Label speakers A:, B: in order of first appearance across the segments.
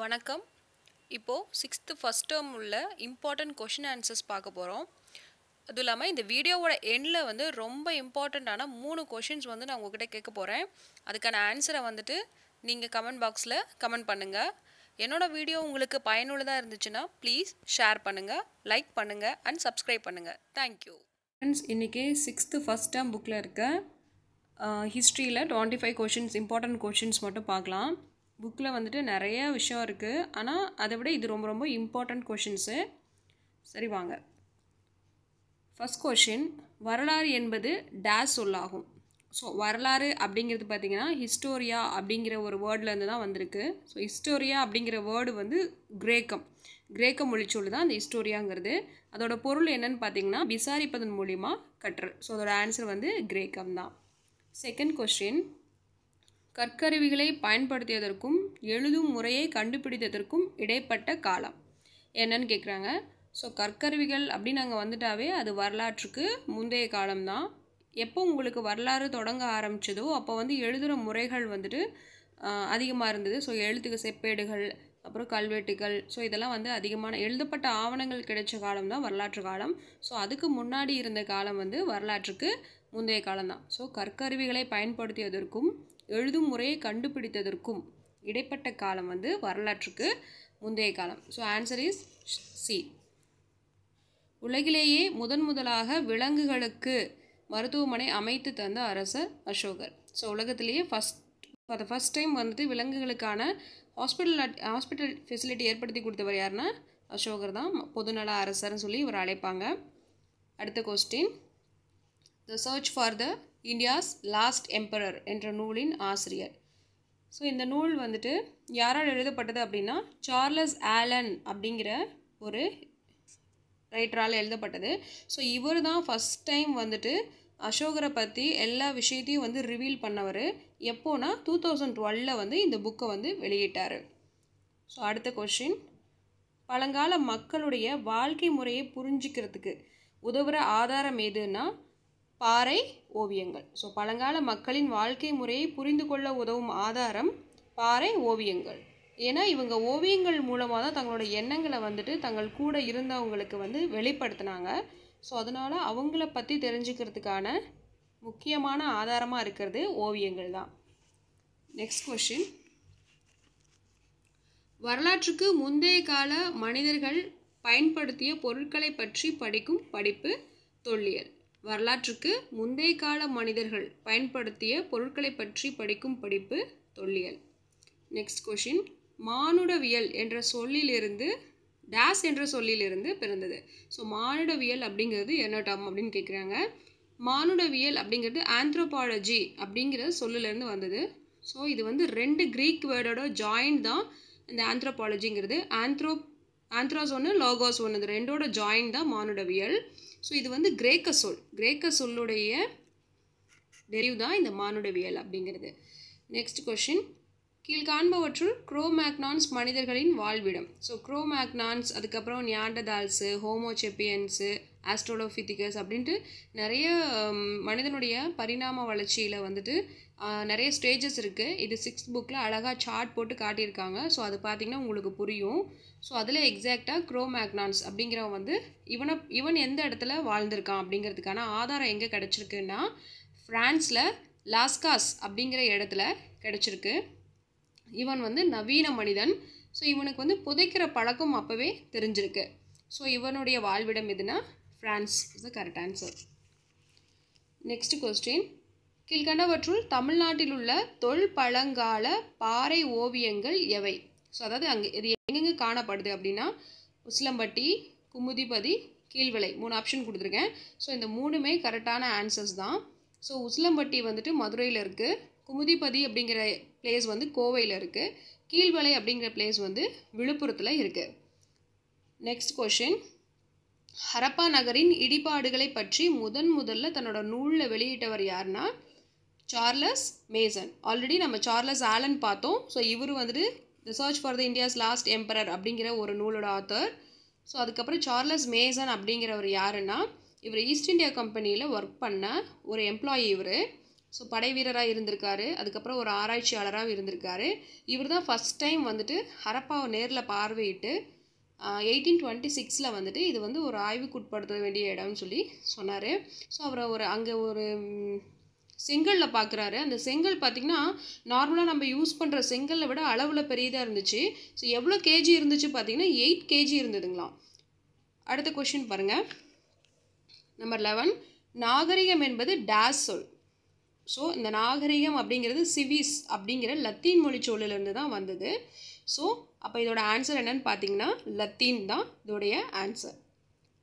A: வணக்கம் இப்போது sixth first term உள்ள இம்பார்ட்டண்ட் கொஷின் ஆன்சர்ஸ் பார்க்க போகிறோம் அதுவும் இல்லாமல் இந்த வீடியோவோட எண்டில் வந்து ரொம்ப இம்பார்ட்டண்ட்டான மூணு கொஷின்ஸ் வந்து நான் உங்ககிட்ட கேட்க போகிறேன் அதுக்கான ஆன்சரை வந்துட்டு நீங்கள் கமெண்ட் பாக்ஸில் கமெண்ட் பண்ணுங்கள் என்னோடய வீடியோ உங்களுக்கு பயனுள்ளதாக இருந்துச்சுன்னா ப்ளீஸ் ஷேர் பண்ணுங்கள் லைக் பண்ணுங்கள் அண்ட் சப்ஸ்கிரைப் பண்ணுங்கள் தேங்க்யூ ஃப்ரெண்ட்ஸ் இன்றைக்கி சிக்ஸ்த்து ஃபஸ்ட் டேர்ம் புக்கில் இருக்க ஹிஸ்ட்ரியில் twenty five questions important questions மட்டும் பார்க்கலாம் புக்கில் வந்துட்டு நிறைய விஷயம் இருக்குது ஆனால் அதை விட இது ரொம்ப ரொம்ப இம்பார்ட்டண்ட் கொஷின்ஸு சரி வாங்க ஃபஸ்ட் கொஷின் வரலாறு என்பது டேஸ் சொல்லாகும் ஸோ வரலாறு அப்படிங்கிறது பார்த்திங்கன்னா ஹிஸ்டோரியா அப்படிங்கிற ஒரு வேர்ட்லேருந்து தான் வந்திருக்கு ஸோ ஹிஸ்டோரியா அப்படிங்கிற வேர்டு வந்து கிரேக்கம் கிரேக்க மொழிச்சொல்லு தான் அந்த ஹிஸ்டோரியாங்கிறது அதோட பொருள் என்னன்னு பார்த்தீங்கன்னா விசாரிப்பதன் மூலிமா கற்று ஸோ அதோட ஆன்சர் வந்து கிரேக்கம் தான் செகண்ட் கொஷின் கற்கருவிகளை பயன்படுத்தியதற்கும் எழுதும் முறையை கண்டுபிடித்ததற்கும் இடைப்பட்ட காலம் என்னன்னு கேட்குறாங்க ஸோ கற்கருவிகள் அப்படின்னு நாங்கள் வந்துட்டாவே அது வரலாற்றுக்கு முந்தைய காலம்தான் எப்போ உங்களுக்கு வரலாறு தொடங்க ஆரம்பித்ததோ அப்போ வந்து எழுதுகிற முறைகள் வந்துட்டு அதிகமாக இருந்தது ஸோ எழுத்துக்கு செப்பேடுகள் அப்புறம் கல்வெட்டுகள் ஸோ இதெல்லாம் வந்து அதிகமான எழுதப்பட்ட ஆவணங்கள் கிடைச்ச காலம் தான் வரலாற்று காலம் ஸோ அதுக்கு முன்னாடி இருந்த காலம் வந்து வரலாற்றுக்கு முந்தைய காலம் தான் ஸோ கற்கருவிகளை பயன்படுத்தியதற்கும் எழுதும் முறையை கண்டுபிடித்ததற்கும் இடைப்பட்ட காலம் வந்து வரலாற்றுக்கு முந்தைய காலம் ஸோ ஆன்சர் இஸ் சி உலகிலேயே முதன் முதலாக விலங்குகளுக்கு மருத்துவமனை அமைத்து தந்த அரசர் அசோகர் ஸோ உலகத்திலேயே first for the first time வந்துட்டு விலங்குகளுக்கான ஹாஸ்பிட்டல் ஹாஸ்பிட்டல் ஃபெசிலிட்டி ஏற்படுத்தி கொடுத்தவர் யாருன்னா அசோகர் தான் பொதுநல அரசர்னு சொல்லி இவர் அழைப்பாங்க அடுத்த question the search for the India's lost emperor என்ற நூலின் ஆசிரியர் ஸோ இந்த நூல் வந்துட்டு யாரால் எழுதப்பட்டது அப்படின்னா சார்லஸ் ஆலன் அப்படிங்கிற ஒரு ரைட்டரால் எழுதப்பட்டது ஸோ இவர் தான் ஃபஸ்ட் டைம் வந்துட்டு அசோகரை பற்றி எல்லா விஷயத்தையும் வந்து ரிவீல் பண்ணவர் எப்போனா டூ தௌசண்ட் டுவெல்ல வந்து இந்த புக்கை வந்து வெளியிட்டார் ஸோ அடுத்த கொஷின் பழங்கால மக்களுடைய வாழ்க்கை முறையை புரிஞ்சிக்கிறதுக்கு உதவுகிற ஆதாரம் எதுன்னா பாறை ஓவியங்கள் ஸோ பழங்கால மக்களின் வாழ்க்கை முறையை புரிந்து கொள்ள உதவும் ஆதாரம் பாறை ஓவியங்கள் ஏன்னா இவங்க ஓவியங்கள் மூலமாக தான் தங்களோட எண்ணங்களை வந்துட்டு தங்கள் கூட இருந்தவங்களுக்கு வந்து வெளிப்படுத்தினாங்க ஸோ அதனால் அவங்கள பற்றி தெரிஞ்சுக்கிறதுக்கான முக்கியமான ஆதாரமாக இருக்கிறது ஓவியங்கள் தான் நெக்ஸ்ட் கொஷின் வரலாற்றுக்கு முந்தைய கால மனிதர்கள் பயன்படுத்திய பொருட்களை பற்றி படிக்கும் படிப்பு தொல்லியல் வரலாற்றுக்கு முந்தைய கால மனிதர்கள் பயன்படுத்திய பொருட்களை பற்றி படிக்கும் படிப்பு தொல்லியல் நெக்ஸ்ட் கொஷின் மானுடவியல் என்ற சொல்லிலிருந்து டேஸ் என்ற சொல்லிலிருந்து பிறந்தது ஸோ மானுடவியல் அப்படிங்கிறது என்ன டம் அப்படின்னு கேட்குறாங்க மானுடவியல் அப்படிங்கிறது ஆந்த்ரோபாலஜி அப்படிங்கிற சொல்லிலேருந்து வந்தது ஸோ இது வந்து ரெண்டு க்ரீக் வேர்டோட ஜாயின் தான் இந்த ஆந்த்ரோபாலஜிங்கிறது ஆந்த்ரோப் ஆந்த்ராஸ் ஒன்று லோகோஸ் ஒன்று இது ரெண்டோட ஜாயின் தான் மானுடவியல் ஸோ இது வந்து கிரேக்க சொல் கிரேக்க சொல்லுடைய டெரிவ் தான் இந்த மானுடவியல் அப்படிங்கிறது நெக்ஸ்ட் கொஷின் கீழ்காண்பவற்றுள் குரோமேக்னான்ஸ் மனிதர்களின் வாழ்விடம் ஸோ குரோமேக்னான்ஸ் அதுக்கப்புறம் நியாண்டதால்ஸு ஹோமோசெப்பியன்ஸு ஆஸ்ட்ரோலோஃபிதிகஸ் அப்படின்ட்டு நிறைய மனிதனுடைய பரிணாம வளர்ச்சியில் வந்துட்டு நிறைய ஸ்டேஜஸ் இருக்குது இது சிக்ஸ்த் புக்கில் அழகாக சார்ட் போட்டு காட்டியிருக்காங்க ஸோ அது பார்த்திங்கன்னா உங்களுக்கு புரியும் ஸோ அதில் எக்ஸாக்டாக குரோமேக்னான்ஸ் அப்படிங்கிறவன் வந்து இவனை இவன் எந்த இடத்துல வாழ்ந்திருக்கான் அப்படிங்கிறதுக்கான ஆதாரம் எங்கே கிடச்சிருக்குன்னா ஃப்ரான்ஸில் லாஸ்காஸ் அப்படிங்கிற இடத்துல கிடச்சிருக்கு இவன் வந்து நவீன மனிதன் ஸோ இவனுக்கு வந்து புதைக்கிற பழக்கம் அப்போவே தெரிஞ்சிருக்கு ஸோ இவனுடைய வாழ்விடம் எதுனா France is the correct answer next question கீழ்கண்டவற்றுள் தமிழ்நாட்டில் உள்ள தொல் பழங்கால பாறை ஓவியங்கள் எவை ஸோ அதாவது அங்கே இது எங்கெங்கே காணப்படுது அப்படின்னா உசிலம்பட்டி குமுதிபதி கீழ்விலை மூணு ஆப்ஷன் கொடுத்துருக்கேன் ஸோ இந்த மூணுமே கரெக்டான ஆன்சர்ஸ் தான் ஸோ உசிலம்பட்டி வந்துட்டு மதுரையில் இருக்குது குமுதிபதி அப்படிங்கிற பிளேஸ் வந்து கோவையில் இருக்குது கீழ்வலை அப்படிங்கிற பிளேஸ் வந்து விழுப்புரத்தில் இருக்குது நெக்ஸ்ட் கொஷின் ஹரப்பா நகரின் இடிபாடுகளை பற்றி முதன் முதல்ல தன்னோட நூலில் வெளியிட்டவர் யாருன்னா சார்லஸ் மேசன் ஆல்ரெடி நம்ம சார்லஸ் ஆலன் பார்த்தோம் ஸோ இவர் வந்துட்டு research for the India's lost emperor அப்படிங்கிற ஒரு நூலோட ஆத்தர் ஸோ அதுக்கப்புறம் சார்லஸ் மேசன் அப்படிங்கிறவர் யாருன்னா இவர் ஈஸ்ட் இந்தியா கம்பெனியில் ஒர்க் பண்ண ஒரு எம்ப்ளாயி இவர் ஸோ படை வீரராக இருந்திருக்காரு அதுக்கப்புறம் ஒரு ஆராய்ச்சியாளராகவும் இருந்திருக்காரு இவர் தான் ஃபஸ்ட் டைம் வந்துட்டு ஹரப்பாவை நேரில் பார்வையிட்டு எயிட்டீன் டுவெண்ட்டி சிக்ஸில் வந்துட்டு இது வந்து ஒரு ஆய்வுக்குட்படுத்த வேண்டிய இடம்னு சொல்லி சொன்னார் ஸோ அவரை ஒரு அங்கே ஒரு செங்கலில் பார்க்குறாரு அந்த செங்கல் பார்த்திங்கன்னா நார்மலாக நம்ம யூஸ் பண்ணுற செங்கல்லை விட அளவில் பெரியதாக இருந்துச்சு ஸோ எவ்வளோ கேஜி இருந்துச்சு பார்த்திங்கன்னா எயிட் கேஜி இருந்ததுங்களாம் அடுத்த கொஷின் பாருங்கள் நம்பர் லெவன் நாகரிகம் என்பது டேஸ் சொல் ஸோ இந்த நாகரிகம் அப்படிங்கிறது சிவிஸ் அப்படிங்கிற லத்தீன் மொழி சொல்லிலேருந்து தான் வந்தது ஸோ அப்போ இதோட ஆன்சர் என்னன்னு பார்த்தீங்கன்னா லத்தீன் தான் இதோடைய ஆன்சர்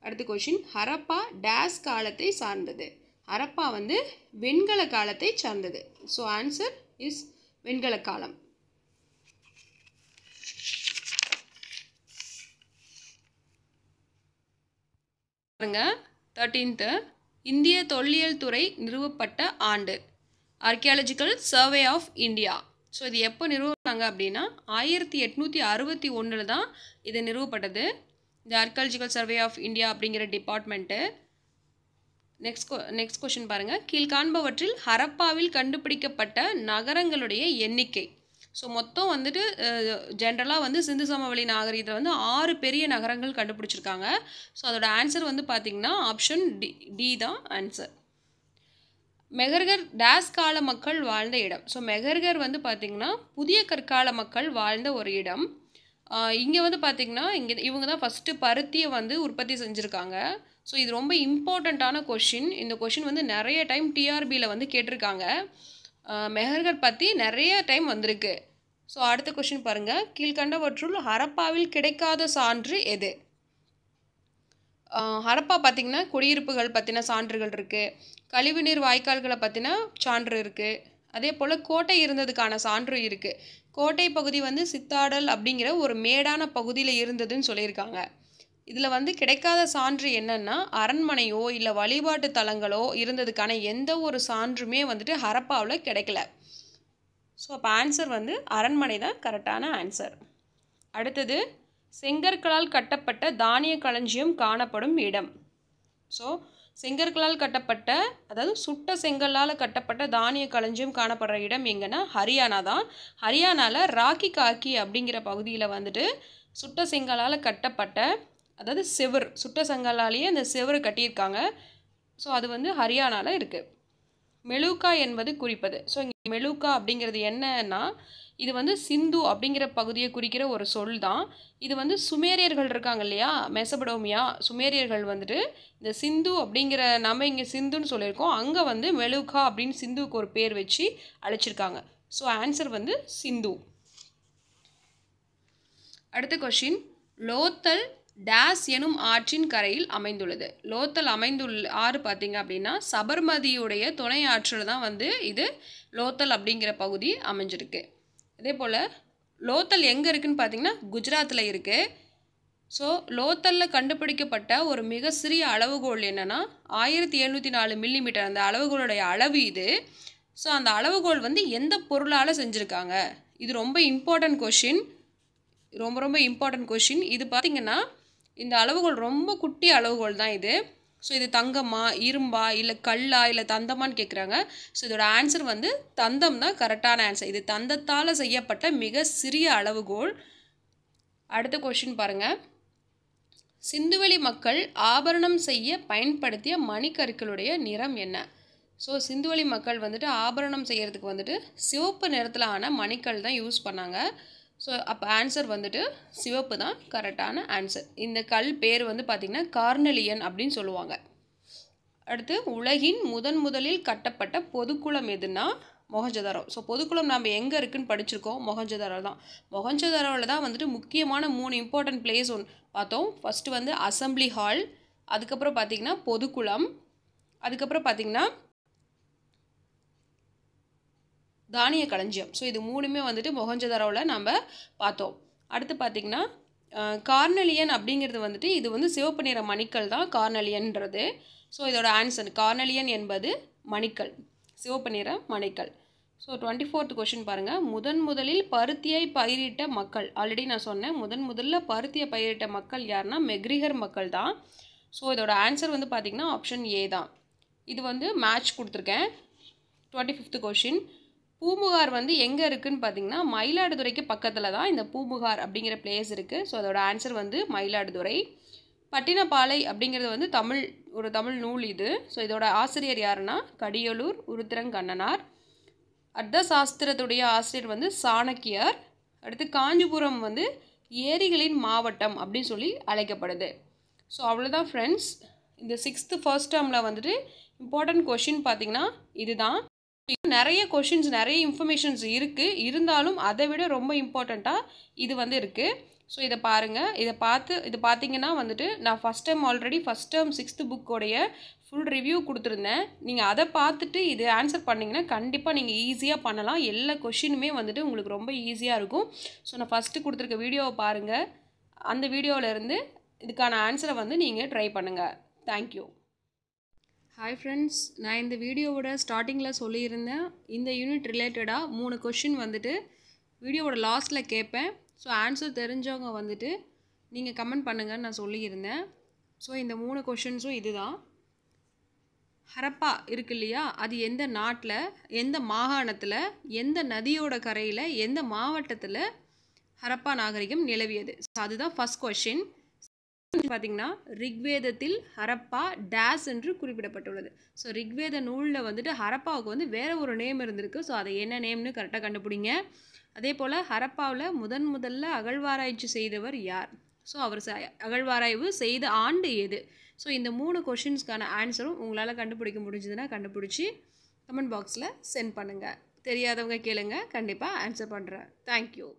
A: அடுத்த கொஷின் ஹரப்பா டேஸ் காலத்தை சார்ந்தது ஹரப்பா வந்து வெண்கல காலத்தை சார்ந்தது ஸோ ஆன்சர் இஸ் வெண்கல காலம் பாருங்க தேர்ட்டீன்த்து இந்திய தொல்லியல் துறை நிறுவப்பட்ட ஆண்டு Archaeological Survey of India so இது எப்போ நிறுவனாங்க அப்படின்னா ஆயிரத்தி எட்நூற்றி அறுபத்தி ஒன்றில் தான் இது நிறுவப்பட்டது இந்த ஆர்கியாலஜிக்கல் சர்வே ஆஃப் இந்தியா அப்படிங்கிற டிபார்ட்மெண்ட்டு நெக்ஸ்ட் கொ நெக்ஸ்ட் கொஷின் பாருங்கள் கீழ்காண்பவற்றில் ஹரப்பாவில் கண்டுபிடிக்கப்பட்ட நகரங்களுடைய எண்ணிக்கை ஸோ மொத்தம் வந்துட்டு ஜென்ரலாக வந்து சிந்து சமவெளி நாகரீகத்தில் வந்து ஆறு பெரிய நகரங்கள் கண்டுபிடிச்சிருக்காங்க ஸோ அதோட ஆன்சர் வந்து பார்த்திங்கன்னா ஆப்ஷன் டி டி தான் ஆன்சர் மெகர்கர் டேஸ் கால மக்கள் வாழ்ந்த இடம் ஸோ மெகர்கர் வந்து பார்த்திங்கன்னா புதிய கற்கால மக்கள் வாழ்ந்த ஒரு இடம் இங்கே வந்து பார்த்திங்கன்னா இங்கே இவங்க தான் ஃபஸ்ட்டு பருத்தியை வந்து உற்பத்தி செஞ்சுருக்காங்க ஸோ இது ரொம்ப இம்பார்ட்டண்ட்டான கொஷின் இந்த கொஷின் வந்து நிறைய டைம் டிஆர்பியில் வந்து கேட்டிருக்காங்க மெஹர்கர் பற்றி நிறைய டைம் வந்திருக்கு ஸோ அடுத்த கொஷின் பாருங்கள் கீழ்கண்டவற்றுள் ஹரப்பாவில் கிடைக்காத சான்று எது ஹரப்பா பார்த்திங்கன்னா குடியிருப்புகள் பற்றின சான்றுகள் இருக்குது கழிவுநீர் வாய்க்கால்களை பற்றின சான்று இருக்குது அதே போல் கோட்டை இருந்ததுக்கான சான்று இருக்குது கோட்டை பகுதி வந்து சித்தாடல் அப்படிங்கிற ஒரு மேடான பகுதியில் இருந்ததுன்னு சொல்லியிருக்காங்க இதில் வந்து கிடைக்காத சான்று என்னென்னா அரண்மனையோ இல்லை வழிபாட்டு தலங்களோ இருந்ததுக்கான எந்த ஒரு சான்றுமே வந்துட்டு ஹரப்பாவில் கிடைக்கல ஸோ அப்போ ஆன்சர் வந்து அரண்மனை தான் கரெக்டான ஆன்சர் அடுத்தது செங்கற்களால் கட்டப்பட்ட தானிய களஞ்சியம் காணப்படும் இடம் ஸோ செங்கற்களால் கட்டப்பட்ட அதாவது சுட்ட செங்கல்லால் கட்டப்பட்ட தானிய களஞ்சியம் காணப்படுற இடம் எங்கன்னா ஹரியானா தான் ஹரியானாவில் ராக்கி காக்கி அப்படிங்கிற பகுதியில் வந்துட்டு சுட்ட செங்கலால் கட்டப்பட்ட அதாவது செவர் சுட்ட செங்கலாலேயே அந்த செவர் கட்டியிருக்காங்க ஸோ அது வந்து ஹரியானாவில் இருக்குது மெலூக்கா என்பது குறிப்பது ஸோ இங்கே மெலூக்கா அப்படிங்கிறது என்னன்னா இது வந்து சிந்து அப்படிங்கிற பகுதியை குறிக்கிற ஒரு சொல் தான் இது வந்து சுமேரியர்கள் இருக்காங்க இல்லையா மெசபடோமியா சுமேரியர்கள் வந்துட்டு இந்த சிந்து அப்படிங்கிற நம்ம இங்கே சிந்துன்னு சொல்லியிருக்கோம் அங்கே வந்து மெலுகா அப்படின்னு சிந்துவுக்கு ஒரு பேர் வச்சு அழைச்சிருக்காங்க ஸோ ஆன்சர் வந்து சிந்து அடுத்த கொஷின் லோத்தல் டேஸ் எனும் ஆற்றின் கரையில் அமைந்துள்ளது லோத்தல் அமைந்துள்ள ஆறு பார்த்தீங்க அப்படின்னா சபர்மதியுடைய துணை ஆற்றில் தான் வந்து இது லோத்தல் அப்படிங்கிற பகுதி அமைஞ்சிருக்கு இதே போல் லோத்தல் எங்கே இருக்குதுன்னு பார்த்தீங்கன்னா குஜராத்தில் இருக்குது ஸோ லோத்தலில் கண்டுபிடிக்கப்பட்ட ஒரு மிக சிறிய அளவுகோல் என்னென்னா ஆயிரத்தி எழுநூற்றி நாலு மில்லிமீட்டர் அந்த அளவுகோலுடைய அளவு இது ஸோ அந்த அளவுகோல் வந்து எந்த பொருளால் செஞ்சுருக்காங்க இது ரொம்ப இம்பார்ட்டண்ட் கொஷின் ரொம்ப ரொம்ப இம்பார்ட்டண்ட் கொஷின் இது பார்த்திங்கன்னா இந்த அளவுகோல் ரொம்ப குட்டி அளவுகோல் தான் இது ஸோ இது தங்கம்மா இரும்பா இல்லை கல்லா இல்லை தந்தமான்னு கேட்குறாங்க ஸோ இதோட ஆன்சர் வந்து தந்தம் தான் கரெக்டான ஆன்சர் இது தந்தத்தால் செய்யப்பட்ட மிக சிறிய அளவுகோல் அடுத்த கொஷின் பாருங்கள் சிந்துவெளி மக்கள் ஆபரணம் செய்ய பயன்படுத்திய மணிக்கற்களுடைய நிறம் என்ன ஸோ சிந்துவெளி மக்கள் வந்துட்டு ஆபரணம் செய்கிறதுக்கு வந்துட்டு சிவப்பு நிறத்தில் ஆன மணிக்கல் தான் யூஸ் பண்ணாங்க ஸோ அப்போ ஆன்சர் வந்துட்டு சிவப்பு தான் கரெக்டான ஆன்சர் இந்த கல் பேர் வந்து பார்த்திங்கன்னா கார்னலியன் அப்படின்னு சொல்லுவாங்க அடுத்து உலகின் முதன் முதலில் கட்டப்பட்ட பொதுக்குளம் எதுனா மொகஞ்சதாரோ ஸோ பொதுக்குளம் நம்ம எங்கே இருக்குதுன்னு படிச்சிருக்கோம் மொகஞ்சதாரோ தான் மொகஞ்சதாரோவில் தான் வந்துட்டு முக்கியமான மூணு இம்பார்ட்டன்ட் பிளேஸ் ஒன்று பார்த்தோம் ஃபஸ்ட்டு வந்து அசம்பிளி ஹால் அதுக்கப்புறம் பார்த்திங்கன்னா பொதுக்குளம் அதுக்கப்புறம் பார்த்திங்கன்னா தானிய களஞ்சியம் ஸோ இது மூணுமே வந்துட்டு மொகஞ்சதாரோவில் நம்ம பார்த்தோம் அடுத்து பார்த்திங்கன்னா கார்னலியன் அப்படிங்கிறது வந்துட்டு இது வந்து சிவப்பு நிற மணிக்கல் தான் கார்னலியன்றது ஸோ இதோட ஆன்சர் கார்னலியன் என்பது மணிக்கல் சிவப்பு நிற மணிக்கல் ஸோ டுவெண்ட்டி ஃபோர்த் கொஷின் பாருங்கள் முதன் முதலில் பருத்தியை பயிரிட்ட மக்கள் ஆல்ரெடி நான் சொன்னேன் முதன் முதலில் பருத்தியை பயிரிட்ட மக்கள் யாருன்னா மெக்ரிகர் மக்கள் தான் ஸோ இதோட ஆன்சர் வந்து பார்த்திங்கன்னா ஆப்ஷன் ஏ தான் இது வந்து மேட்ச் கொடுத்துருக்கேன் டுவெண்ட்டி ஃபிஃப்த் கொஷின் பூம்புகார் வந்து எங்கே இருக்குதுன்னு பார்த்தீங்கன்னா மயிலாடுதுறைக்கு பக்கத்தில் தான் இந்த பூம்புகார் அப்படிங்கிற பிளேஸ் இருக்குது ஸோ அதோட ஆன்சர் வந்து மயிலாடுதுறை பட்டினப்பாலை அப்படிங்கிறது வந்து தமிழ் ஒரு தமிழ் நூல் இது ஸோ இதோட ஆசிரியர் யாருன்னா கடியலூர் உருத்திரங்கண்ணனார் அர்த்த சாஸ்திரத்துடைய ஆசிரியர் வந்து சாணக்கியார் அடுத்து காஞ்சிபுரம் வந்து ஏரிகளின் மாவட்டம் அப்படின்னு சொல்லி அழைக்கப்படுது ஸோ அவ்வளோதான் ஃப்ரெண்ட்ஸ் இந்த சிக்ஸ்த்து ஃபர்ஸ்ட் டேர்மில் வந்துட்டு இம்பார்ட்டண்ட் கொஷின் பார்த்திங்கன்னா இதுதான் நிறைய கொஷின்ஸ் நிறைய இன்ஃபர்மேஷன்ஸ் இருக்குது இருந்தாலும் அதை விட ரொம்ப இம்பார்ட்டண்ட்டாக இது வந்து இருக்குது ஸோ இதை பாருங்கள் இதை பார்த்து இது பார்த்தீங்கன்னா வந்துட்டு நான் first time already first term sixth புக்கோடைய ஃபுல் ரிவ்யூ கொடுத்துருந்தேன் நீங்கள் அதை பார்த்துட்டு இது ஆன்சர் பண்ணிங்கன்னா கண்டிப்பாக நீங்கள் ஈஸியாக பண்ணலாம் எல்லா கொஷினுமே வந்துட்டு உங்களுக்கு ரொம்ப ஈஸியாக இருக்கும் ஸோ நான் ஃபஸ்ட்டு கொடுத்துருக்க வீடியோவை பாருங்கள் அந்த வீடியோவிலேருந்து இதுக்கான ஆன்சரை வந்து நீங்கள் ட்ரை பண்ணுங்கள் தேங்க்யூ ஹாய் ஃப்ரெண்ட்ஸ் நான் இந்த வீடியோவோட ஸ்டார்டிங்கில் சொல்லியிருந்தேன் இந்த யூனிட் ரிலேட்டடாக மூணு கொஷின் வந்துட்டு வீடியோவோட லாஸ்ட்டில் கேட்பேன் ஸோ ஆன்சர் தெரிஞ்சவங்க வந்துட்டு நீங்கள் கமெண்ட் பண்ணுங்கன்னு நான் சொல்லியிருந்தேன் ஸோ இந்த மூணு கொஷின்ஸும் இதுதான் ஹரப்பா இருக்கு இல்லையா அது எந்த நாட்டில் எந்த மாகாணத்தில் எந்த நதியோட கரையில் எந்த மாவட்டத்தில் ஹரப்பா நாகரிகம் நிலவியது ஸோ அதுதான் ஃபஸ்ட் கொஷின் பார்த்தீங்கன்னா ரிக்வேதத்தில் ஹரப்பா டேஸ் என்று குறிப்பிடப்பட்டுள்ளது ஸோ ரிக்வேத நூலில் வந்துட்டு ஹரப்பாவுக்கு வந்து வேறு ஒரு நேம் இருந்திருக்கு ஸோ அதை என்ன நேம்னு கரெக்டாக கண்டுபிடிங்க அதே போல் ஹரப்பாவில் முதன் முதல்ல அகழ்வாராய்ச்சி செய்தவர் யார் ஸோ அவர் அகழ்வாராய்வு செய்த ஆண்டு எது ஸோ இந்த மூணு கொஷின்ஸ்க்கான ஆன்சரும் உங்களால் கண்டுபிடிக்க முடிஞ்சதுன்னா கண்டுபிடிச்சி கமெண்ட் பாக்ஸில் சென்ட் பண்ணுங்கள் தெரியாதவங்க கேளுங்க கண்டிப்பாக ஆன்சர் பண்ணுறேன் தேங்க்யூ